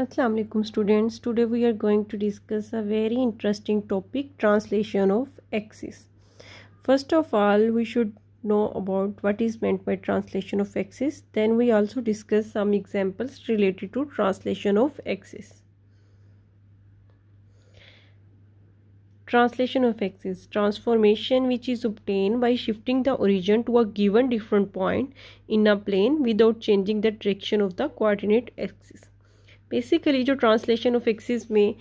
Assalamu alaikum students today we are going to discuss a very interesting topic translation of axis first of all we should know about what is meant by translation of axis then we also discuss some examples related to translation of axis translation of axis transformation which is obtained by shifting the origin to a given different point in a plane without changing the direction of the coordinate axis basically जो translation of axis में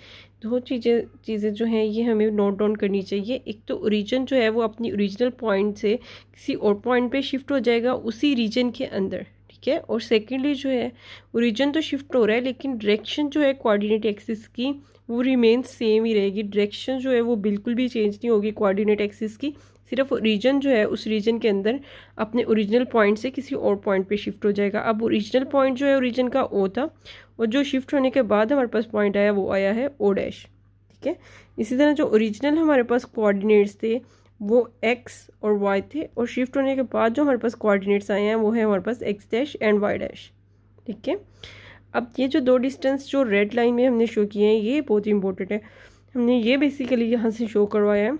दो चीज़ें चीज़ें जो हैं ये हमें note down करनी चाहिए एक तो ओरिजन जो है वो अपनी ओरिजिनल पॉइंट से किसी और पॉइंट पे शिफ्ट हो जाएगा उसी रीजन के अंदर ठीक है और सेकेंडली जो है ओरिजन तो शिफ्ट हो रहा है लेकिन डायरेक्शन जो है कोऑर्डिनेट एक्सिस की वो रिमेन सेम ही रहेगी डायरेक्शन जो है वो बिल्कुल भी चेंज नहीं होगी कोऑर्डिनेट एक्सिस की सिर्फ रीजन जो है उस रीजन के अंदर अपने ओरिजिनल पॉइंट से किसी और पॉइंट पे शिफ्ट हो जाएगा अब ओरिजिनल पॉइंट जो है ओरिजिन का ओ था और जो शिफ्ट होने के बाद हमारे पास पॉइंट आया वो आया है ओ डैश ठीक है इसी तरह जो ओरिजिनल हमारे पास कोऑर्डिनेट्स थे वो एक्स और वाई थे और शिफ्ट होने के बाद जो हमारे पास कोऑर्डिनेट्स आए हैं वो है हमारे पास x dash and y dash ठीक है अब ये जो दो डिस्टेंस जो रेड लाइन में हमने शो किए हैं ये बहुत ही इंपॉर्टेंट है हमने ये बेसिकली यहाँ से शो करवाया है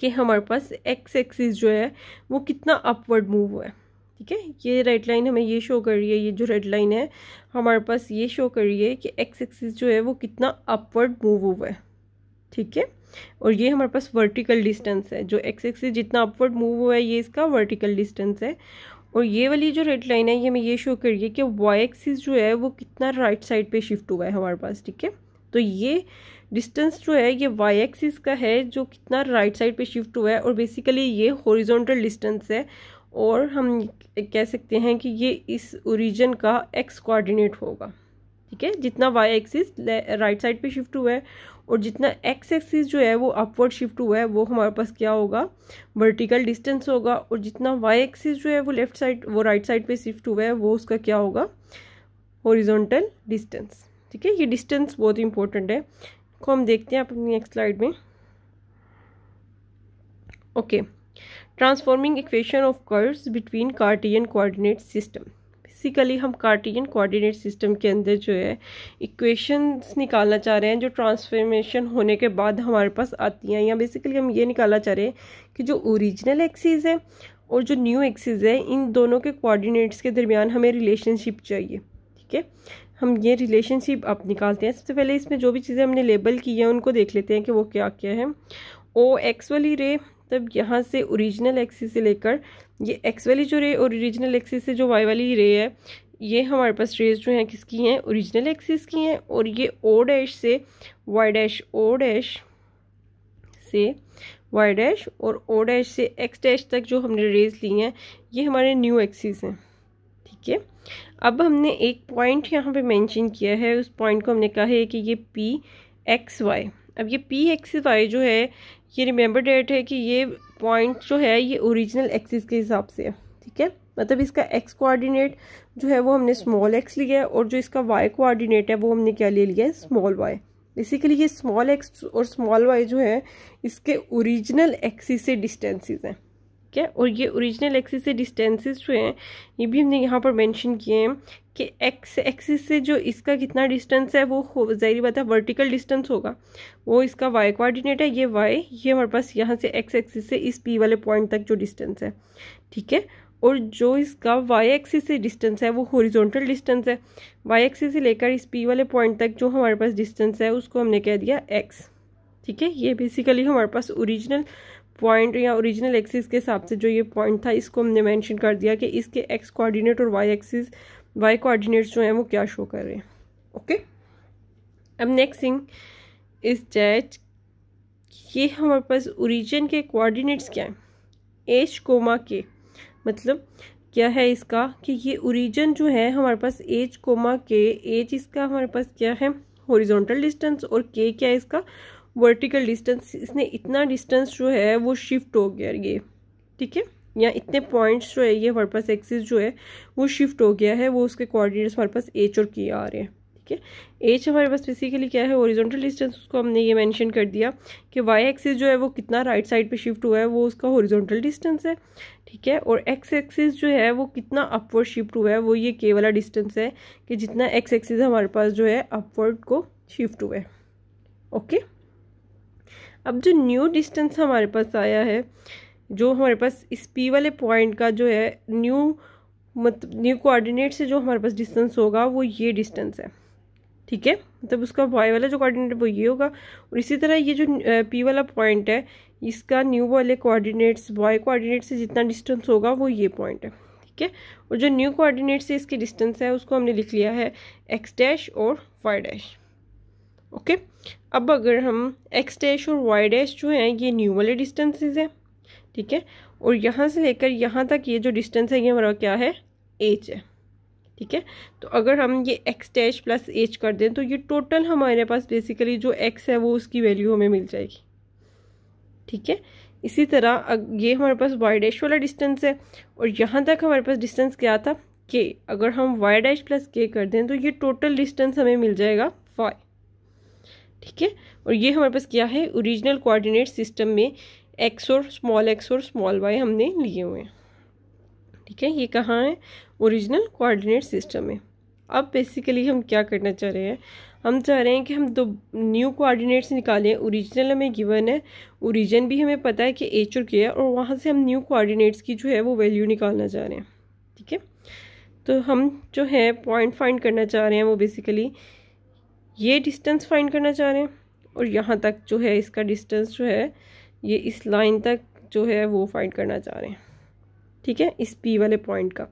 कि हमारे पास एक्स एक्सिस जो है वो कितना अपवर्ड मूव हुआ है ठीक है ये रेड लाइन हमें ये शो कर रही है ये जो रेड लाइन है हमारे पास ये शो कर रही है कि एक्स एक्सिस जो है वो कितना अपवर्ड मूव हुआ है ठीक है और ये हमारे पास वर्टिकल डिस्टेंस है जो एक्स एक्सिस जितना अपवर्ड मूव हुआ है ये इसका वर्टिकल डिस्टेंस है और ये वाली जो रेड लाइन है ये हमें ये शो करिए कि वाई एक्सिस जो है वो कितना राइट साइड पे शिफ्ट हुआ है हमारे पास ठीक है तो ये डिस्टेंस जो है ये वाई एक्सिस का है जो कितना राइट साइड पे शिफ्ट हुआ है और बेसिकली ये हॉरिजॉन्टल डिस्टेंस है और हम कह सकते हैं कि ये इस ओरिजिन का एक्स कोऑर्डिनेट होगा ठीक है जितना वाई एक्सिस राइट साइड पे शिफ्ट हुआ है और जितना एक्स एक्सिस जो है वो अपवर्ड शिफ्ट हुआ है वो हमारे पास क्या होगा वर्टिकल डिस्टेंस होगा और जितना वाई एक्सिस जो है वो लेफ्ट साइड वो राइट साइड पर शिफ्ट हुआ है वो उसका क्या होगा हॉरिजॉन्टल डिस्टेंस ठीक है ये डिस्टेंस बहुत इंपॉर्टेंट है को हम देखते हैं आप अपनी नेक्स्ट स्लाइड में okay transforming equation of curves between cartesian coordinate system basically हम कार्टियन कोऑर्डिनेट सिस्टम के अंदर जो है इक्वेशंस निकालना चाह रहे हैं जो ट्रांसफॉर्मेशन होने के बाद हमारे पास आती हैं या बेसिकली हम ये निकालना चाह रहे हैं कि जो ओरिजिनल एक्सीज़ है और जो न्यू एक्सीज़ है इन दोनों के कोऑर्डिनेट्स के दरमियान हमें रिलेशनशिप चाहिए ठीक है हम ये रिलेशनशिप आप निकालते हैं सबसे पहले इसमें जो भी चीज़ें हमने लेबल की हैं उनको देख लेते हैं कि वो क्या क्या है ओ एक्स वाली रे तब यहाँ से ओरिजिनल एक्सिस से लेकर ये एक्स वाली जो रे और ओरिजिनल एक्सिस से जो वाई वाली रे है ये हमारे पास रेज जो हैं किसकी हैं ओरिजिनल एक्सिस की हैं और ये ओ डैश से वाई डैश ओ डैश से वाई डैश और ओ डैश से एक्स डैश तक जो हमने रेज ली हैं ये हमारे न्यू एक्सिस हैं है अब हमने एक पॉइंट यहाँ पे मेंशन किया है उस पॉइंट को हमने कहा है कि ये पी एक्स वाई अब ये पी एक्स वाई जो है ये रिमेंबर डेट है कि ये पॉइंट जो है ये ओरिजिनल एक्सिस के हिसाब से है ठीक है मतलब इसका एक्स कोऑर्डिनेट जो है वो हमने स्मॉल एक्स लिया है और जो इसका वाई कोऑर्डिनेट है वो हमने क्या ले लिया है स्मॉल वाई बेसिकली ये स्मॉल एक्स और स्मॉल वाई जो है इसके ओरिजिनल एक्सिस से डिस्टेंसेस हैं ठीक है और ये ओरिजिनल एक्सिस से डिस्टेंसेस जो हैं ये भी हमने यहाँ पर मेंशन किए हैं कि एक्स एक्सिस से जो इसका कितना डिस्टेंस है वो हो जहरी बात है वर्टिकल डिस्टेंस होगा वो इसका वाई कोऑर्डिनेट है ये वाई ये हमारे पास यहाँ से एक्स एक्सिस से इस पी वाले पॉइंट तक जो डिस्टेंस है ठीक है और जो इसका वाई एक्सिस से डिस्टेंस है वो हॉरिजॉन्टल डिस्टेंस है वाई एक्सिस से लेकर इस पी वाले पॉइंट तक जो हमारे पास डिस्टेंस है उसको हमने कह दिया एक्स ठीक है ये बेसिकली हमारे पास ओरिजिनल पॉइंट या ओरिजिनल एक्सिस के हिसाब से जो ये पॉइंट था इसको हमने मेंशन कर दिया कि इसके एक्स कोऑर्डिनेट और वाई एक्सिस वाई कोऑर्डिनेट्स जो हैं वो क्या शो कर रहे हैं ओके अब नेक्स्ट थिंग इस डैट ये हमारे पास ओरिजिन के कोऑर्डिनेट्स क्या हैं एच कोमा के मतलब क्या है इसका कि ये ओरिजिन जो है हमारे पास एच कोमा के एच इसका हमारे पास क्या है हॉरिजॉन्टल डिस्टेंस और के क्या है इसका वर्टिकल डिस्टेंस इसने इतना डिस्टेंस जो है वो शिफ्ट हो गया ये ठीक है या इतने पॉइंट्स जो है ये हमारे पास एक्सिस जो है वो शिफ्ट हो गया है वो उसके कोऑर्डिनेट्स हमारे पास एच और के आ रहे हैं ठीक है एच हमारे पास बेसिकली क्या है ओरिजोनटल डिस्टेंस उसको हमने ये मैंशन कर दिया कि वाई एक्सिस जो है वो कितना राइट साइड पर शिफ्ट हुआ है वो उसका ओरिजोनटल डिस्टेंस है ठीक है और एक्स एक्सिस जो है वो कितना अपवर्ड शिफ्ट हुआ है वो ये के वाला डिस्टेंस है कि जितना एक्स एक्सिस हमारे पास जो है अपवर्ड को शिफ्ट हुआ है ओके okay? अब जो न्यू डिस्टेंस हमारे पास आया है जो हमारे पास इस पी वाले पॉइंट का जो है न्यू मतलब न्यू कोऑर्डिनेट से जो हमारे पास डिस्टेंस होगा वो ये डिस्टेंस है ठीक है मतलब उसका वाई वाला जो कोऑर्डिनेट वो ये होगा और इसी तरह ये जो पी वाला पॉइंट है इसका न्यू वाले कोऑर्डिनेट्स वाई कोऑर्डिनेट से जितना डिस्टेंस होगा वो ये पॉइंट है ठीक है और जो न्यू कोऑर्डिनेट से इसकी डिस्टेंस है उसको हमने लिख लिया है एक्स डैश और वाई डैश ओके अब अगर हम एक्स डैश और वाई डैश जो हैं ये न्यू वाले डिस्टेंसेज हैं ठीक है और यहाँ से लेकर यहाँ तक ये जो डिस्टेंस है ये हमारा क्या है एच है ठीक है तो अगर हम ये एक्स डैश प्लस एच कर दें तो ये टोटल हमारे पास बेसिकली जो एक्स है वो उसकी वैल्यू हमें मिल जाएगी ठीक है इसी तरह ये हमारे पास वाई डैश वाला डिस्टेंस है और यहाँ तक हमारे पास डिस्टेंस क्या था के अगर हम वाई डैश प्लस के कर दें तो ये टोटल डिस्टेंस हमें मिल जाएगा फाइव ठीक है और ये हमारे पास क्या है ओरिजिनल कोऑर्डिनेट सिस्टम में एक्स और स्मॉल एक्स और स्मॉल वाई हमने लिए हुए हैं ठीक है ये कहाँ है ओरिजिनल कोऑर्डिनेट सिस्टम में अब बेसिकली हम क्या करना चाह रहे हैं हम चाह रहे हैं कि हम दो न्यू कोऑर्डिनेट्स निकालें ओरिजिनल हमें गिवन है ओरिजिन भी हमें पता है कि एच और के है और वहाँ से हम न्यू कोऑर्डिनेट्स की जो है वो वैल्यू निकालना चाह रहे हैं ठीक है तो हम जो है पॉइंट फाइंड करना चाह रहे हैं वो बेसिकली ये डिस्टेंस फाइंड करना चाह रहे हैं और यहाँ तक जो है इसका डिस्टेंस जो है ये इस लाइन तक जो है वो फाइंड करना चाह रहे हैं ठीक है इस पी वाले पॉइंट का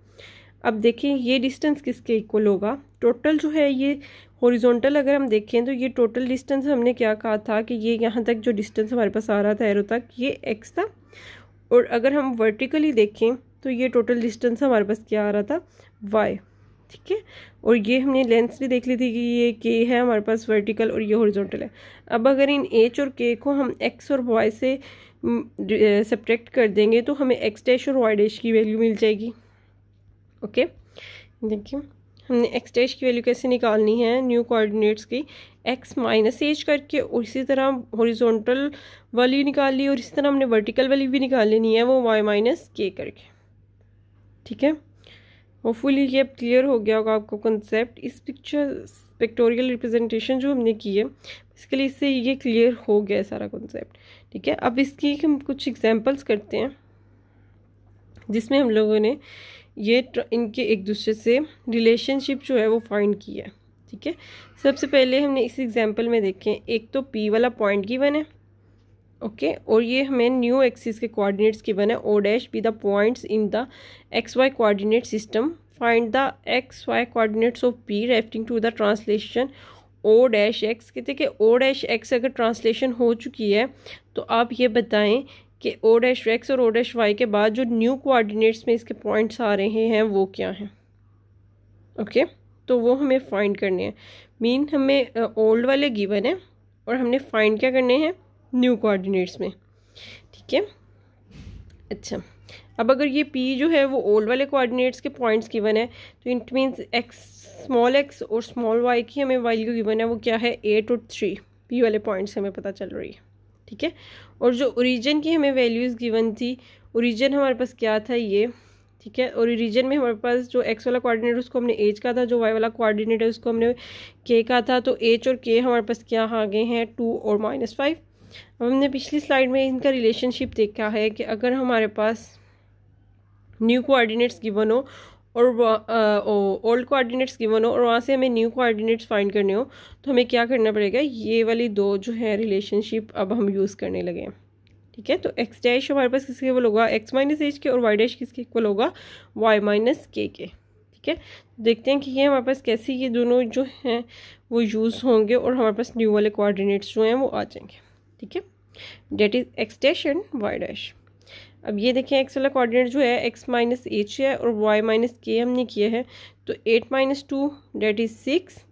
अब देखें ये डिस्टेंस किसके इक्वल होगा टोटल जो है ये हॉरिजॉन्टल अगर हम देखें तो ये टोटल डिस्टेंस हमने क्या कहा था कि ये यहाँ तक जो डिस्टेंस हमारे पास आ रहा था एरो तक ये एक्स था और अगर हम वर्टिकली देखें तो ये टोटल डिस्टेंस हमारे पास क्या आ रहा था वाई ठीक है और ये हमने लेंथ भी देख ली थी कि ये के है हमारे पास वर्टिकल और ये हॉरिजॉन्टल है अब अगर इन एच और के को हम एक्स और वाई से सब्ट्रैक्ट कर देंगे तो हमें एक्स डैश और वाई डैश की वैल्यू मिल जाएगी ओके देखिए हमने एक्स डैश की वैल्यू कैसे निकालनी है न्यू कोऑर्डिनेट्स की एक्स माइनस एच करके और इसी तरह हॉरिजॉन्टल वाली निकाल ली और इसी तरह हमने वर्टिकल वाली भी निकाल लेनी है वो वाई माइनस के करके ठीक है होपफुली ये अब क्लियर हो गया होगा आपको कंसेप्ट इस पिक्चर पिक्टोरियल रिप्रेजेंटेशन जो हमने की है बेसिकली इससे ये क्लियर हो गया है सारा कॉन्सेप्ट ठीक है अब इसकी हम कुछ एग्जांपल्स करते हैं जिसमें हम लोगों ने ये इनके एक दूसरे से रिलेशनशिप जो है वो फाइंड की है ठीक है सबसे पहले हमने इस एग्जाम्पल में देखें एक तो पी वाला पॉइंट गिवन है ओके okay? और ये हमें न्यू एक्सिस के कोऑर्डिनेट्स की है O dash be the points in the x y coordinate system find the x y coordinates of P referring to the translation O dash x कहते कि O dash x अगर translation हो चुकी है तो आप ये बताएं कि ओ डैश एक्स और ओ डैश वाई के बाद जो न्यू कोऑर्डिनेट्स में इसके पॉइंट्स आ रहे हैं वो क्या हैं ओके okay? तो वो हमें फाइंड करने हैं मीन हमें ओल्ड वाले गिवन है और हमने फाइंड क्या करने हैं न्यू कोऑर्डिनेट्स में ठीक है अच्छा अब अगर ये पी जो है वो ओल्ड वाले कोऑर्डिनेट्स के पॉइंट्स गिवन है तो it means x small x और स्मॉल वाई की हमें वैल्यू गिवन है वो क्या है एट और थ्री पी वाले पॉइंट्स हमें पता चल रही है ठीक है और जो ओरिजिन की हमें वैल्यूज़ गिवन थी ओरिजिन हमारे पास क्या था ये ठीक है और रीजन में हमारे पास जो एक्स वाला कोऑर्डिनेट उसको हमने एज का था जो वाई वाला कोऑर्डिनेट है उसको हमने के का था तो एच और के हमारे पास क्या आ गए हैं टू और माइनस फाइव अब हमने पिछली स्लाइड में इनका रिलेशनशिप देखा है कि अगर हमारे पास न्यू कोऑर्डिनेट्स गिवन हो और ओल्ड कोऑर्डिनेट्स गिवन हो और वहाँ से हमें न्यू कोऑर्डिनेट्स फाइंड करने हो तो हमें क्या करना पड़ेगा ये वाली दो जो है रिलेशनशिप अब हम यूज़ करने लगे ठीक है तो एक्स डैश हमारे पास किसके इक्वल होगा एक्स माइनस एच के और वाई डैश किसके इक्वल होगा वाई माइनस के के ठीक है देखते हैं कि ये हमारे पास कैसे ये दोनों जो हैं वो यूज़ होंगे और हमारे पास न्यू वाले कोऑर्डिनेट्स जो हैं वो आ जाएंगे ठीक है that is x dash and y dash अब ये देखें एक्स वाला कोऑर्डिनेट जो है एक्स माइनस एच है और वाई माइनस के हमने किया है तो eight minus two that is six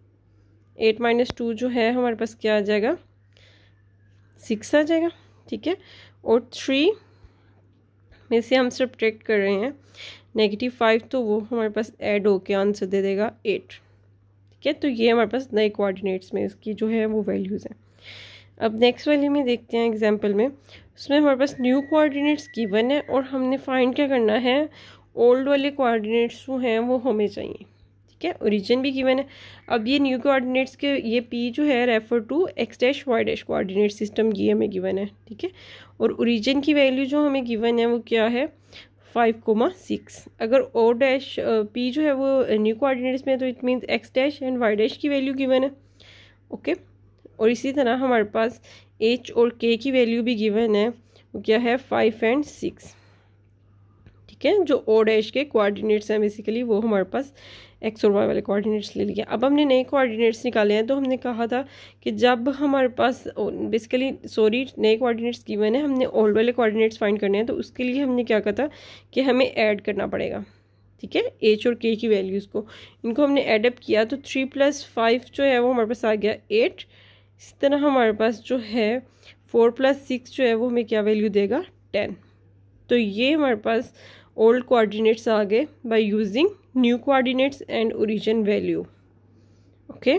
eight minus two जो है हमारे पास क्या आ जाएगा सिक्स आ जाएगा ठीक है और थ्री में से हम सब्ट्रैक्ट कर रहे हैं नेगेटिव फाइव तो वो हमारे पास ऐड होके आंसर दे देगा एट ठीक है तो ये हमारे पास नए कोऑर्डिनेट्स में इसकी जो है वो वैल्यूज़ हैं अब नेक्स्ट वाले में देखते हैं एग्जाम्पल में उसमें हमारे पास न्यू कोऑर्डिनेट्स गिवन है और हमने फाइंड क्या करना है ओल्ड वाले कोऑर्डिनेट्स जो हैं वो हमें चाहिए ठीक है ओरिजिन भी गिवन है अब ये न्यू कोऑर्डिनेट्स के ये पी जो है refer to x dash y dash coordinate system ये हमें गिवन है ठीक है और ओरिजिन की वैल्यू जो हमें गिवन है वो क्या है फाइव कोमा सिक्स अगर ओ डैश पी जो है वो न्यू कोऑर्डिनेट्स में है तो it means x dash and y dash की वैल्यू गिवन है ओके okay? और इसी तरह हमारे पास एच और के की वैल्यू भी गिवन है वो क्या है फाइव एंड सिक्स ठीक है जो ओ डैश के कोऑर्डिनेट्स हैं बेसिकली वो हमारे पास एक्स और वाई वाले कोऑर्डिनेट्स ले लिया अब हमने नए कोऑर्डिनेट्स निकाले हैं तो हमने कहा था कि जब हमारे पास बेसिकली सॉरी नए कोऑर्डिनेट्स गिवन है हमने ओल्ड वाले कोऑर्डिनेट्स फाइंड करने हैं तो उसके लिए हमने क्या कहा था कि हमें ऐड करना पड़ेगा ठीक है एच और के की वैल्यूज़ को इनको हमने एडअप किया तो थ्री प्लस फाइव जो है वो हमारे पास आ गया एट इस तरह हमारे पास जो है फोर प्लस सिक्स जो है वो हमें क्या वैल्यू देगा टेन तो ये हमारे पास ओल्ड कोऑर्डिनेट्स आ गए by using new coordinates and origin value okay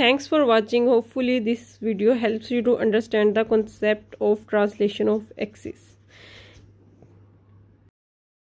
thanks for watching hopefully this video helps you to understand the concept of translation of axis